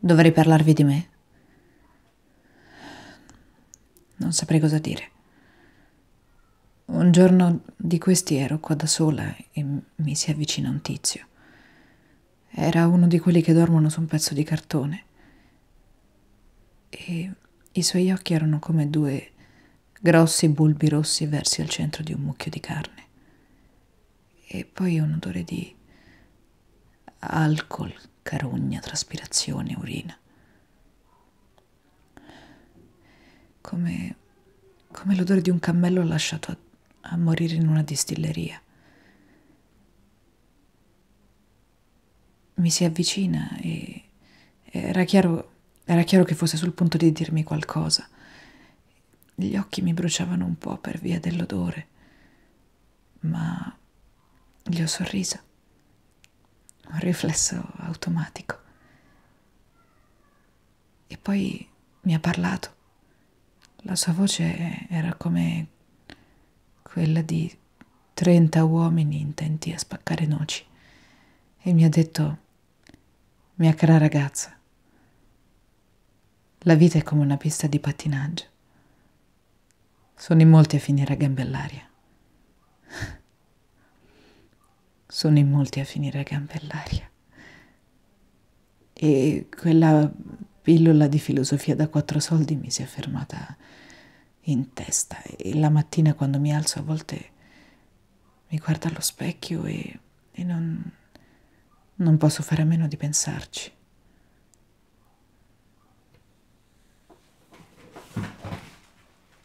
Dovrei parlarvi di me. Non saprei cosa dire. Un giorno di questi ero qua da sola e mi si avvicina un tizio. Era uno di quelli che dormono su un pezzo di cartone. E i suoi occhi erano come due grossi bulbi rossi versi al centro di un mucchio di carne. E poi un odore di alcol carogna, traspirazione, urina. Come, come l'odore di un cammello lasciato a, a morire in una distilleria. Mi si avvicina e era chiaro, era chiaro che fosse sul punto di dirmi qualcosa. Gli occhi mi bruciavano un po' per via dell'odore, ma gli ho sorriso riflesso automatico. E poi mi ha parlato. La sua voce era come quella di 30 uomini intenti a spaccare noci. E mi ha detto, mia cara ragazza, la vita è come una pista di pattinaggio. Sono in molti a finire a gambellaria. sono in molti a finire a gambe all'aria. E quella pillola di filosofia da quattro soldi mi si è fermata in testa e la mattina quando mi alzo a volte mi guardo allo specchio e, e non, non posso fare a meno di pensarci.